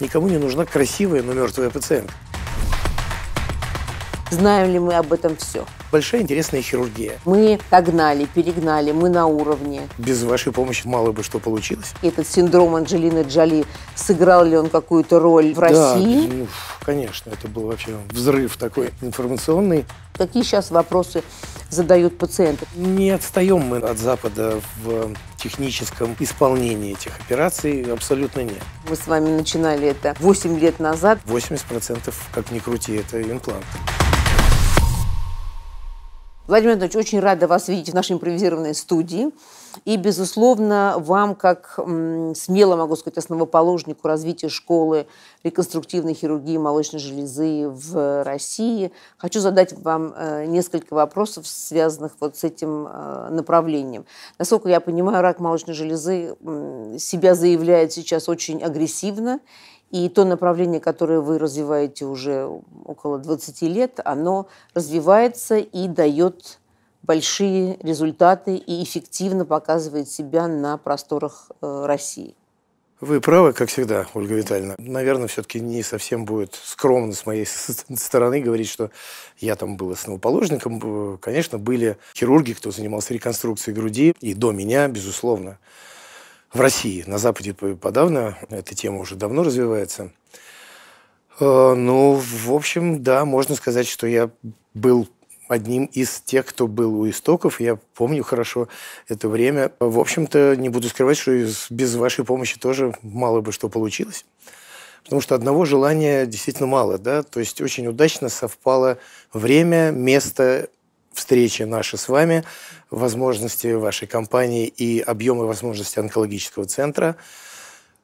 Никому не нужна красивая, но мертвая пациентка. Знаем ли мы об этом все? большая интересная хирургия. Мы догнали, перегнали, мы на уровне. Без вашей помощи мало бы что получилось. Этот синдром Анджелины Джоли, сыграл ли он какую-то роль в да, России? Да, ну, конечно, это был вообще взрыв такой информационный. Какие сейчас вопросы задают пациенты? Не отстаем мы от Запада в техническом исполнении этих операций абсолютно нет. Мы с вами начинали это 8 лет назад. 80% как ни крути, это имплант. Владимир Анатольевич, очень рада вас видеть в нашей импровизированной студии. И, безусловно, вам, как смело могу сказать, основоположнику развития школы реконструктивной хирургии молочной железы в России, хочу задать вам э, несколько вопросов, связанных вот с этим э, направлением. Насколько я понимаю, рак молочной железы себя заявляет сейчас очень агрессивно, и то направление, которое вы развиваете уже около 20 лет, оно развивается и дает большие результаты и эффективно показывает себя на просторах э, России. Вы правы, как всегда, Ольга Витальевна. Наверное, все-таки не совсем будет скромно с моей стороны говорить, что я там был основоположником. Конечно, были хирурги, кто занимался реконструкцией груди, и до меня, безусловно в России. На Западе подавно эта тема уже давно развивается. Э, ну, в общем, да, можно сказать, что я был одним из тех, кто был у истоков. Я помню хорошо это время. В общем-то, не буду скрывать, что без вашей помощи тоже мало бы что получилось. Потому что одного желания действительно мало, да, то есть очень удачно совпало время, место встречи наши с вами, возможности вашей компании и объемы возможностей онкологического центра.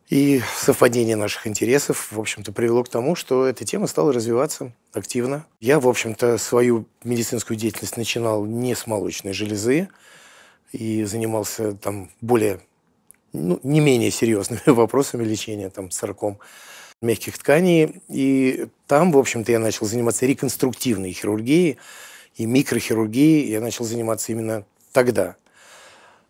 И совпадение наших интересов, в общем-то, привело к тому, что эта тема стала развиваться активно. Я, в общем-то, свою медицинскую деятельность начинал не с молочной железы и занимался там более, ну, не менее серьезными вопросами лечения, там, сарком мягких тканей. И там, в общем-то, я начал заниматься реконструктивной хирургией, и микрохирургией я начал заниматься именно тогда.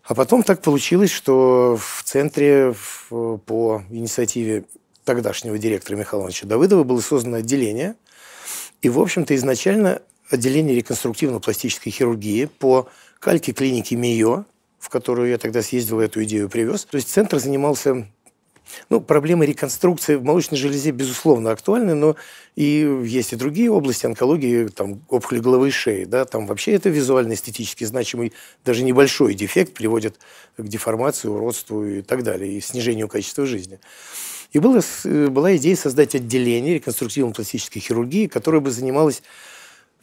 А потом так получилось, что в центре по инициативе тогдашнего директора Михаила Ивановича Давыдова было создано отделение. И, в общем-то, изначально отделение реконструктивно-пластической хирургии по кальке клиники МИО, в которую я тогда съездил, эту идею привез. То есть центр занимался ну, проблема реконструкции в молочной железе, безусловно, актуальна, но и есть и другие области онкологии, там, опухоли головы и шеи, да, там вообще это визуально-эстетически значимый, даже небольшой дефект приводит к деформации, уродству и так далее, и снижению качества жизни. И была была идея создать отделение реконструктивно-пластической хирургии, которое бы занималось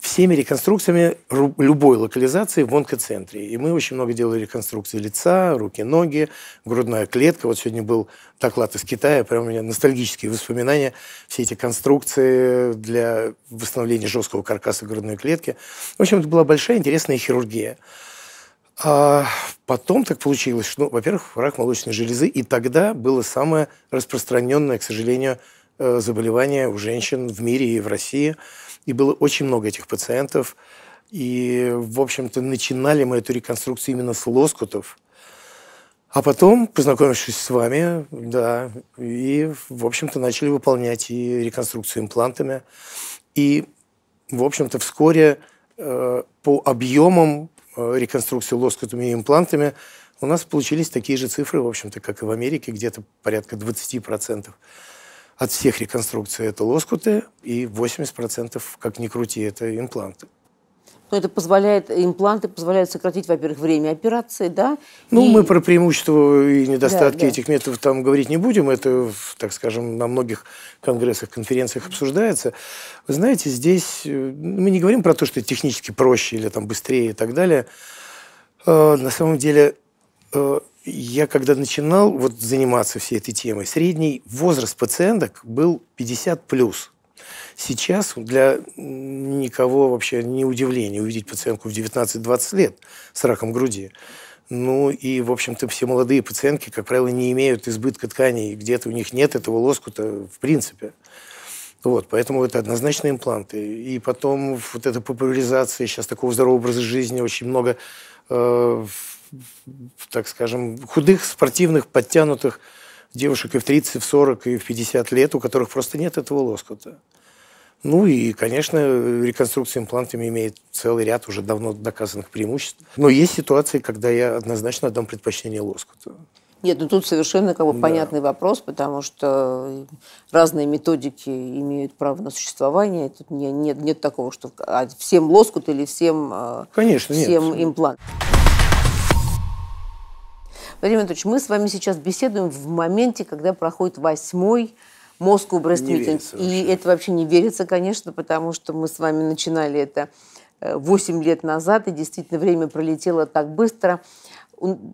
всеми реконструкциями любой локализации в онкоцентре. И мы очень много делали реконструкции лица, руки, ноги, грудная клетка. Вот сегодня был доклад из Китая, прям у меня ностальгические воспоминания. Все эти конструкции для восстановления жесткого каркаса грудной клетки. В общем, это была большая интересная хирургия. А потом так получилось, что, ну, во-первых, рак молочной железы, и тогда было самое распространенное, к сожалению, э, заболевание у женщин в мире и в России – и было очень много этих пациентов. И, в общем-то, начинали мы эту реконструкцию именно с лоскутов. А потом, познакомившись с вами, да, и, в общем-то, начали выполнять и реконструкцию имплантами. И, в общем-то, вскоре э, по объемам э, реконструкции лоскутами и имплантами у нас получились такие же цифры, в общем-то, как и в Америке, где-то порядка 20% от всех реконструкций это лоскуты, и 80%, как ни крути, это импланты. Но это позволяет, импланты позволяют сократить, во-первых, время операции, да? Ну, и... мы про преимущества и недостатки да, да. этих методов там говорить не будем. Это, так скажем, на многих конгрессах, конференциях обсуждается. Вы знаете, здесь э, мы не говорим про то, что технически проще или там быстрее и так далее. Э, на самом деле э, я когда начинал вот заниматься всей этой темой, средний возраст пациенток был 50 плюс. Сейчас для никого вообще не удивление увидеть пациентку в 19-20 лет с раком груди. Ну и, в общем-то, все молодые пациентки, как правило, не имеют избытка тканей, где-то у них нет этого лоскута в принципе. Вот, поэтому это однозначно импланты. И потом вот эта популяризация сейчас такого здорового образа жизни, очень много э, так скажем, худых, спортивных, подтянутых девушек и в 30, и в 40, и в 50 лет, у которых просто нет этого лоскута. Ну и, конечно, реконструкция имплантами имеет целый ряд уже давно доказанных преимуществ. Но есть ситуации, когда я однозначно отдам предпочтение лоскуту. Нет, ну тут совершенно как бы да. понятный вопрос, потому что разные методики имеют право на существование. Тут нет, нет, нет такого, что а всем лоскут или всем, э, Конечно, всем нет. имплант. Владимир Анатольевич, мы с вами сейчас беседуем в моменте, когда проходит восьмой Москву брестмитинг. И это вообще не верится, конечно, потому что мы с вами начинали это 8 э, лет назад, и действительно время пролетело так быстро.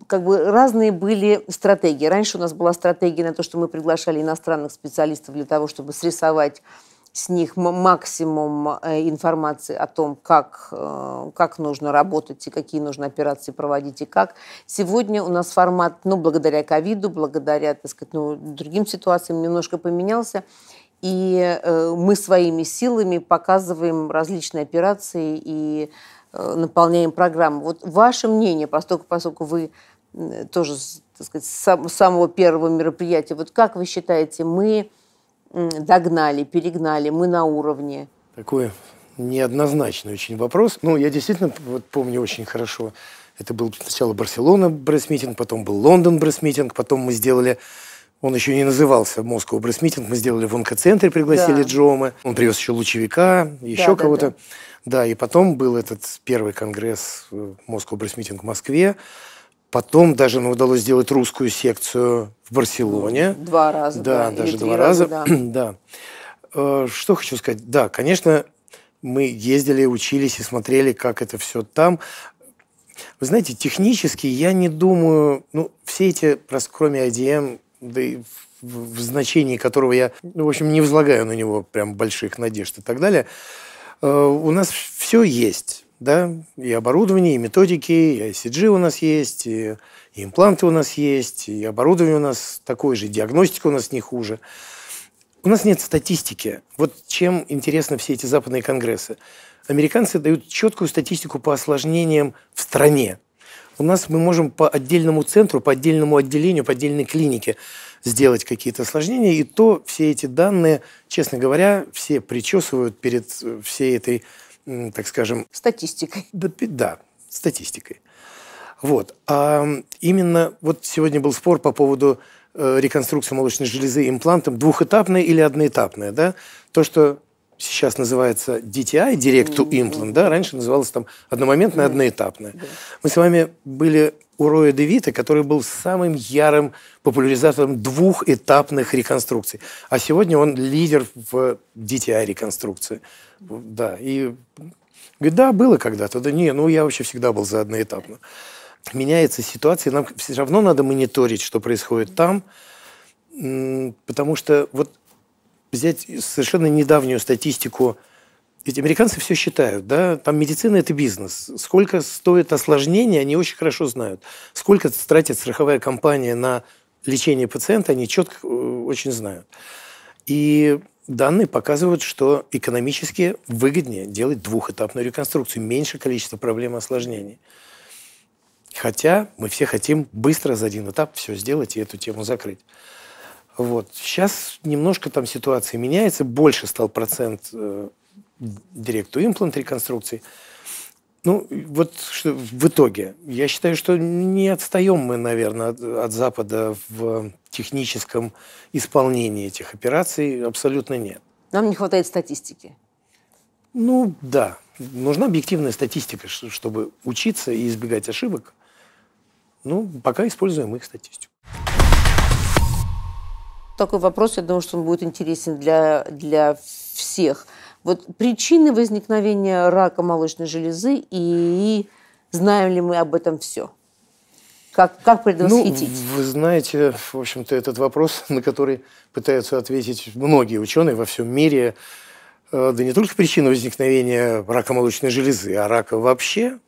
Как бы разные были стратегии. Раньше у нас была стратегия на то, что мы приглашали иностранных специалистов для того, чтобы срисовать с них максимум э, информации о том, как, э, как нужно работать и какие нужно операции проводить и как. Сегодня у нас формат, ну, благодаря ковиду, благодаря, так сказать, ну, другим ситуациям немножко поменялся. И э, мы своими силами показываем различные операции и наполняем программу. Вот ваше мнение, поскольку, поскольку вы тоже, так сказать, с самого первого мероприятия, вот как вы считаете, мы догнали, перегнали, мы на уровне? Такой неоднозначный очень вопрос. Ну, я действительно вот, помню очень хорошо. Это был сначала Барселона брейсмитинг, потом был Лондон брейсмитинг, потом мы сделали он еще не назывался Москва брейсмитинг. Мы сделали в онкоцентре, пригласили да. Джома. Он привез еще лучевика, еще да, кого-то. Да, да. да, и потом был этот первый конгресс э, Москва брейсмитинг в Москве. Потом даже нам удалось сделать русскую секцию в Барселоне. Ну, два раза. Да, да даже два раза. раза да. Э, что хочу сказать? Да, конечно, мы ездили, учились и смотрели, как это все там. Вы знаете, технически я не думаю, ну, все эти, кроме IDM, да и в, значении которого я, ну, в общем, не возлагаю на него прям больших надежд и так далее, э, у нас все есть да, и оборудование, и методики, и ICG у нас есть, и, и импланты у нас есть, и оборудование у нас такое же, и диагностика у нас не хуже. У нас нет статистики. Вот чем интересны все эти западные конгрессы. Американцы дают четкую статистику по осложнениям в стране. У нас мы можем по отдельному центру, по отдельному отделению, по отдельной клинике сделать какие-то осложнения. И то все эти данные, честно говоря, все причесывают перед э, всей этой так скажем... Статистикой. Да, да статистикой. Вот. А именно вот сегодня был спор по поводу э, реконструкции молочной железы имплантом, двухэтапная или одноэтапная, да? То, что сейчас называется DTI, Direct to Implant, да, раньше называлось там одномоментное, одноэтапное. Мы с вами были у Роя Девита, который был самым ярым популяризатором двухэтапных реконструкций. А сегодня он лидер в DTI-реконструкции. Да, и говорит, да, было когда-то. Да не, ну я вообще всегда был за одноэтапно. Меняется ситуация, нам все равно надо мониторить, что происходит там, потому что вот взять совершенно недавнюю статистику. Ведь американцы все считают, да, там медицина – это бизнес. Сколько стоит осложнение, они очень хорошо знают. Сколько тратит страховая компания на лечение пациента, они четко э, очень знают. И данные показывают, что экономически выгоднее делать двухэтапную реконструкцию, меньше количество проблем и осложнений. Хотя мы все хотим быстро за один этап все сделать и эту тему закрыть. Вот. Сейчас немножко там ситуация меняется, больше стал процент э, директу имплант реконструкции. Ну, вот что, в итоге, я считаю, что не отстаем мы, наверное, от, от Запада в техническом исполнении этих операций, абсолютно нет. Нам не хватает статистики. Ну, да. Нужна объективная статистика, чтобы учиться и избегать ошибок. Ну, пока используем их статистику такой вопрос, я думаю, что он будет интересен для, для всех. Вот причины возникновения рака молочной железы и знаем ли мы об этом все? Как, как предвосхитить? Ну, вы знаете, в общем-то, этот вопрос, на который пытаются ответить многие ученые во всем мире, э, да не только причина возникновения рака молочной железы, а рака вообще.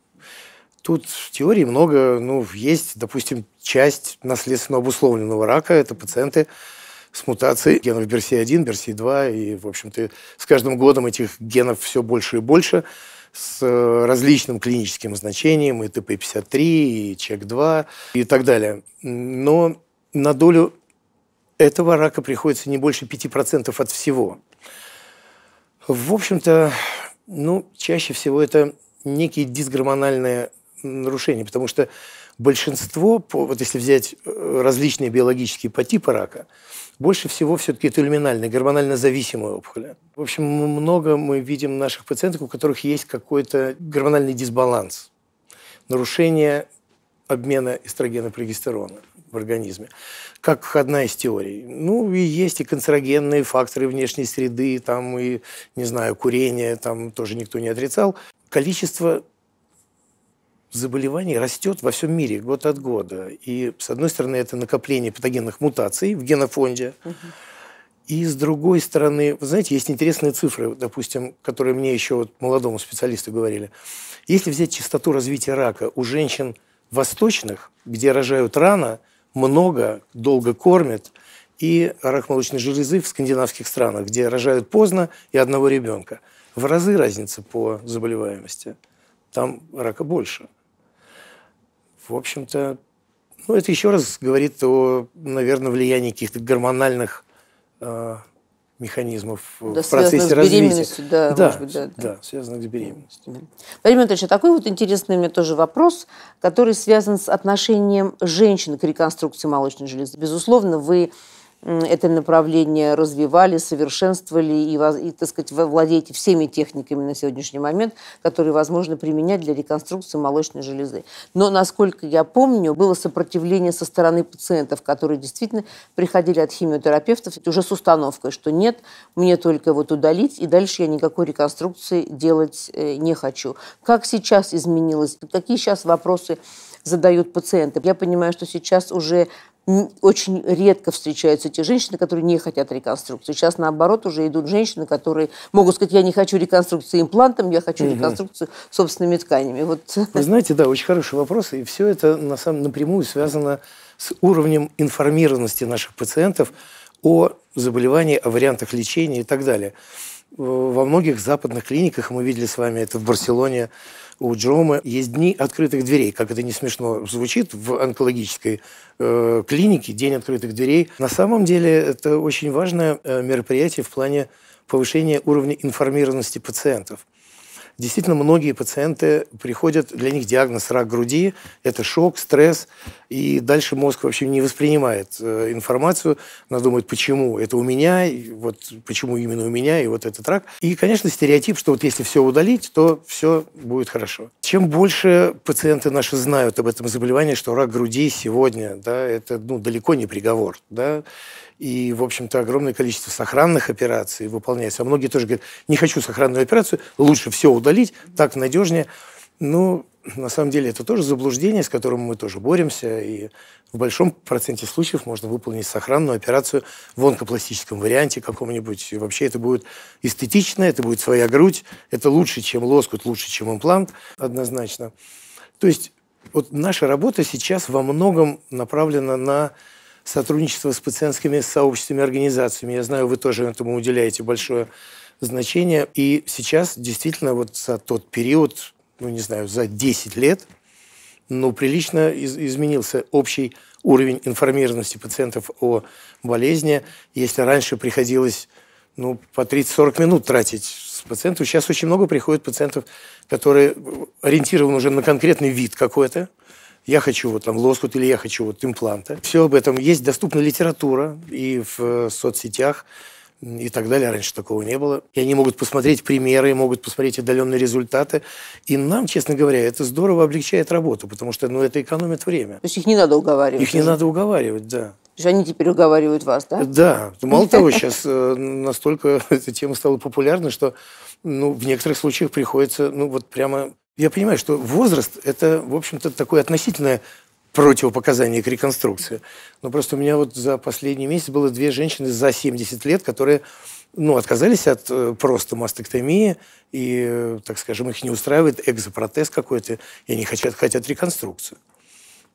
Тут в теории много, ну, есть, допустим, часть наследственно обусловленного рака, это пациенты, с мутацией генов BRCA1, BRCA2, и, в общем-то, с каждым годом этих генов все больше и больше, с э, различным клиническим значением, и ТП-53, и ЧЕК-2, и так далее. Но на долю этого рака приходится не больше 5% от всего. В общем-то, ну, чаще всего это некие дисгормональные нарушения, потому что большинство, вот если взять э, различные биологические по типу рака, больше всего все-таки это люминальные, гормонально зависимые опухоли. В общем, много мы видим наших пациентов, у которых есть какой-то гормональный дисбаланс, нарушение обмена эстрогена прогестерона в организме. Как одна из теорий. Ну, и есть и канцерогенные факторы внешней среды, там и, не знаю, курение, там тоже никто не отрицал. Количество заболеваний растет во всем мире год от года. И, с одной стороны, это накопление патогенных мутаций в генофонде. И с другой стороны, вы знаете, есть интересные цифры, допустим, которые мне еще вот молодому специалисту говорили. Если взять частоту развития рака у женщин восточных, где рожают рано, много, долго кормят, и рак молочной железы в скандинавских странах, где рожают поздно и одного ребенка. В разы разница по заболеваемости. Там рака больше в общем-то, ну, это еще раз говорит о, наверное, влиянии каких-то гормональных э, механизмов да, в процессе с развития. Да, да, может быть, да, да. да, связанных с беременностью. Да. Владимир Анатольевич, а такой вот интересный мне тоже вопрос, который связан с отношением женщин к реконструкции молочной железы. Безусловно, вы это направление развивали, совершенствовали и, и так сказать, владеете всеми техниками на сегодняшний момент, которые возможно применять для реконструкции молочной железы. Но, насколько я помню, было сопротивление со стороны пациентов, которые действительно приходили от химиотерапевтов уже с установкой, что нет, мне только вот удалить, и дальше я никакой реконструкции делать э, не хочу. Как сейчас изменилось? Какие сейчас вопросы задают пациенты? Я понимаю, что сейчас уже очень редко встречаются те женщины, которые не хотят реконструкции. Сейчас, наоборот, уже идут женщины, которые могут сказать, я не хочу реконструкции имплантом, я хочу угу. реконструкцию собственными тканями. Вот. Вы знаете, да, очень хороший вопрос. И все это на самом, напрямую связано с уровнем информированности наших пациентов о заболевании, о вариантах лечения и так далее во многих западных клиниках, мы видели с вами это в Барселоне, у Джерома есть дни открытых дверей. Как это не смешно звучит в онкологической э, клинике, день открытых дверей. На самом деле это очень важное э, мероприятие в плане повышения уровня информированности пациентов. Действительно, многие пациенты приходят, для них диагноз рак груди, это шок, стресс, и дальше мозг вообще не воспринимает э, информацию, она думает, почему это у меня, вот почему именно у меня, и вот этот рак. И, конечно, стереотип, что вот если все удалить, то все будет хорошо. Чем больше пациенты наши знают об этом заболевании, что рак груди сегодня, да, это ну, далеко не приговор, да, и, в общем-то, огромное количество сохранных операций выполняется. А многие тоже говорят, не хочу сохранную операцию, лучше все удалить, так надежнее. Ну, на самом деле это тоже заблуждение, с которым мы тоже боремся, и в большом проценте случаев можно выполнить сохранную операцию в онкопластическом варианте каком-нибудь. И вообще это будет эстетично, это будет своя грудь, это лучше, чем лоскут, лучше, чем имплант, однозначно. То есть вот наша работа сейчас во многом направлена на сотрудничество с пациентскими сообществами, организациями. Я знаю, вы тоже этому уделяете большое значение. И сейчас действительно вот за тот период ну не знаю, за 10 лет, ну, прилично из изменился общий уровень информированности пациентов о болезни. Если раньше приходилось ну, по 30-40 минут тратить с пациентов, сейчас очень много приходит пациентов, которые ориентированы уже на конкретный вид какой-то. Я хочу вот там лоскут или я хочу вот импланта. Все об этом есть доступна литература и в э, соцсетях и так далее. Раньше такого не было. И они могут посмотреть примеры, могут посмотреть отдаленные результаты. И нам, честно говоря, это здорово облегчает работу, потому что ну, это экономит время. То есть их не надо уговаривать? Их не надо уговаривать, да. То есть они теперь уговаривают вас, да? Да. Мало того, сейчас э, настолько эта тема стала популярна, что ну, в некоторых случаях приходится, ну, вот прямо... Я понимаю, что возраст – это, в общем-то, такое относительное противопоказания к реконструкции. Но ну, просто у меня вот за последний месяц было две женщины за 70 лет, которые ну, отказались от э, просто мастектомии, и, э, так скажем, их не устраивает экзопротез какой-то, и они хотят, хотят реконструкцию.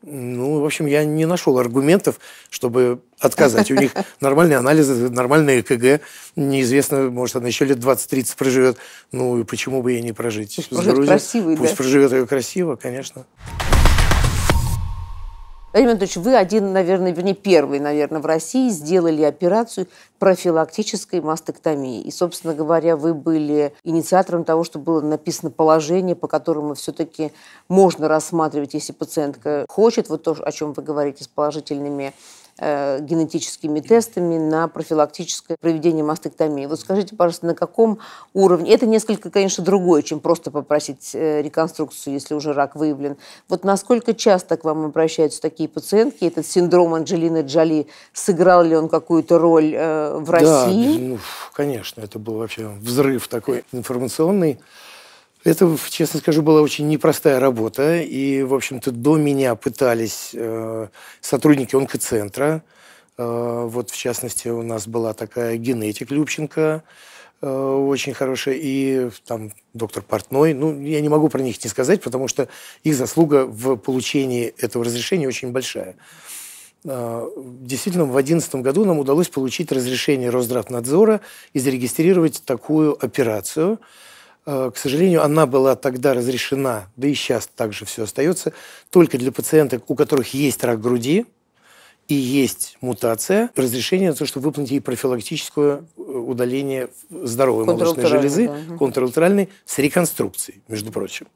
Ну, в общем, я не нашел аргументов, чтобы отказать. У них нормальные анализы, нормальные ЭКГ. Неизвестно, может, она еще лет 20-30 проживет. Ну, и почему бы ей не прожить? Пусть проживет красиво, Пусть да? проживет ее красиво, конечно. Владимир Анатольевич, вы один, наверное, вернее, первый, наверное, в России сделали операцию профилактической мастектомии. И, собственно говоря, вы были инициатором того, что было написано положение, по которому все-таки можно рассматривать, если пациентка хочет, вот то, о чем вы говорите, с положительными Э, генетическими тестами на профилактическое проведение мастектомии. Вот скажите, пожалуйста, на каком уровне? Это несколько, конечно, другое, чем просто попросить э, реконструкцию, если уже рак выявлен. Вот насколько часто к вам обращаются такие пациентки? Этот синдром Анджелины Джоли, сыграл ли он какую-то роль э, в России? Да, ну, конечно, это был вообще взрыв такой информационный. Это, честно скажу, была очень непростая работа. И, в общем-то, до меня пытались э, сотрудники онкоцентра. Э, вот, в частности, у нас была такая генетик Любченко, э, очень хорошая, и там доктор Портной. Ну, я не могу про них не сказать, потому что их заслуга в получении этого разрешения очень большая. Действительно, в 2011 году нам удалось получить разрешение Росздравнадзора и зарегистрировать такую операцию – Э, к сожалению, она была тогда разрешена, да и сейчас также все остается, только для пациенток, у которых есть рак груди и есть мутация, разрешение на то, чтобы выполнить ей профилактическое э, удаление здоровой молочной железы, да. контралатеральной, с реконструкцией, между прочим.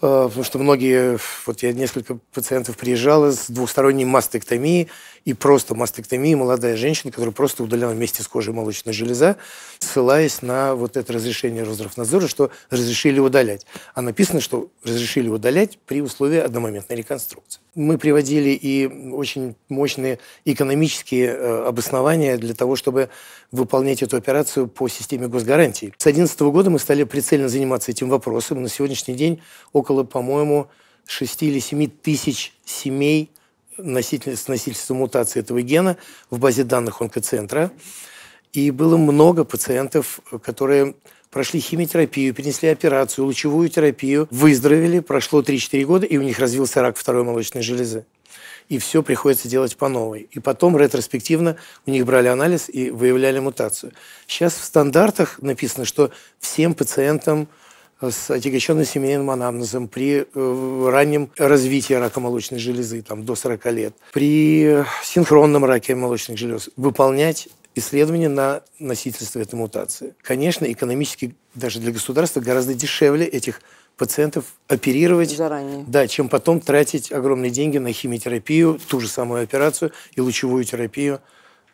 Э, потому что многие, вот я несколько пациентов приезжал с двухсторонней мастектомией, и просто мастектомией молодая женщина, которая просто удаляла вместе с кожей молочная железа, ссылаясь на вот это разрешение Росздравнадзора, что разрешили удалять. А написано, что разрешили удалять при условии одномоментной реконструкции. Мы приводили и очень мощные экономические э, обоснования для того, чтобы выполнять эту операцию по системе госгарантий. С 2011 года мы стали прицельно заниматься этим вопросом. На сегодняшний день около около, по-моему, 6 или 7 тысяч семей носитель, с носительством мутации этого гена в базе данных онкоцентра. И было много пациентов, которые прошли химиотерапию, перенесли операцию, лучевую терапию, выздоровели, прошло 3-4 года, и у них развился рак второй молочной железы. И все приходится делать по новой. И потом ретроспективно у них брали анализ и выявляли мутацию. Сейчас в стандартах написано, что всем пациентам – с отягощенным семейным анамнезом, при э, раннем развитии рака молочной железы, там, до 40 лет, при синхронном раке молочных желез, выполнять исследования на носительство этой мутации. Конечно, экономически даже для государства гораздо дешевле этих пациентов оперировать заранее. Да, чем потом тратить огромные деньги на химиотерапию, ту же самую операцию и лучевую терапию.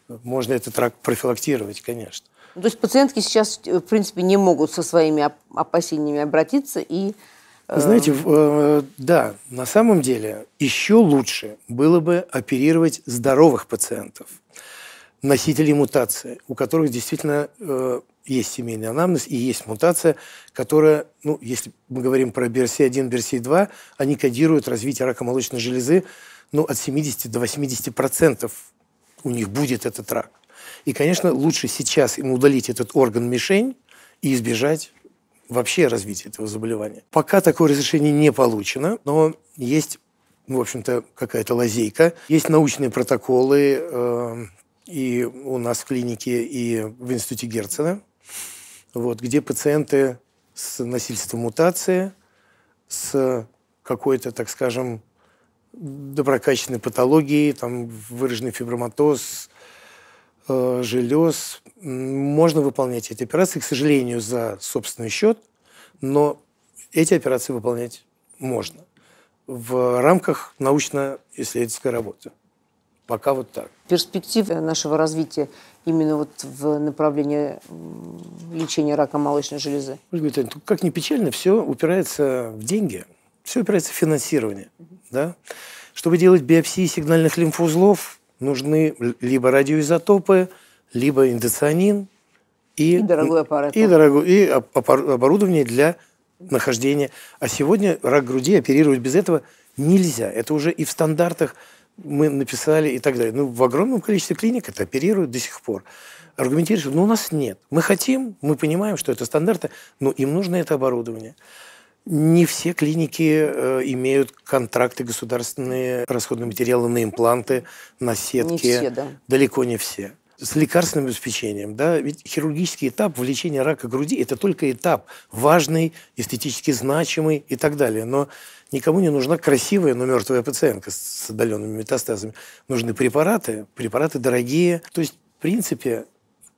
Можно этот рак профилактировать, конечно. Ну, то есть пациентки сейчас, э, в принципе, не могут со своими опасениями обратиться и... Э, Знаете, э, да, на самом деле еще лучше было бы оперировать здоровых пациентов, носителей мутации, у которых действительно есть семейный анамнез и есть мутация, которая, ну, если мы говорим про BRCA1, BRCA2, они кодируют развитие рака молочной железы, ну, от 70 до 80 процентов у них будет этот рак. И, конечно, лучше сейчас ему удалить этот орган-мишень и избежать вообще развития этого заболевания. Пока такое разрешение не получено, но есть, в общем-то, какая-то лазейка. Есть научные протоколы э, и у нас в клинике, и в институте Герцена, вот, где пациенты с насильством мутации, с какой-то, так скажем, доброкачественной патологией, там выраженный фиброматоз, Э, желез. Можно выполнять эти операции, к сожалению, за собственный счет, но эти операции выполнять можно в рамках научно-исследовательской работы. Пока вот так. Перспективы нашего развития именно вот в направлении лечения рака молочной железы? Ну, как ни печально, все упирается в деньги, все упирается в финансирование. Да? Чтобы делать биопсии сигнальных лимфоузлов, нужны либо радиоизотопы, либо индоцианин и, и дорогой аппарат. И, дорогой, и оборудование для нахождения. А сегодня рак груди оперировать без этого нельзя. Это уже и в стандартах мы написали и так далее. Ну, в огромном количестве клиник это оперируют до сих пор. Аргументируют, что ну, у нас нет. Мы хотим, мы понимаем, что это стандарты, но им нужно это оборудование. Не все клиники э, имеют контракты государственные, расходные материалы на импланты, на сетки. Не все, да. Далеко не все. С лекарственным обеспечением, да, ведь хирургический этап в лечении рака груди – это только этап важный, эстетически значимый и так далее. Но никому не нужна красивая, но мертвая пациентка с отдаленными метастазами. Нужны препараты, препараты дорогие. То есть, в принципе,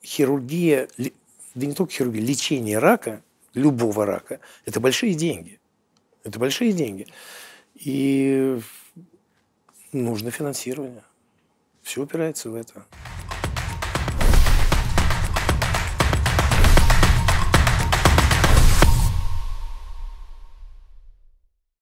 хирургия, да не только хирургия, лечение рака – любого рака, это большие деньги. Это большие деньги. И нужно финансирование. Все упирается в это.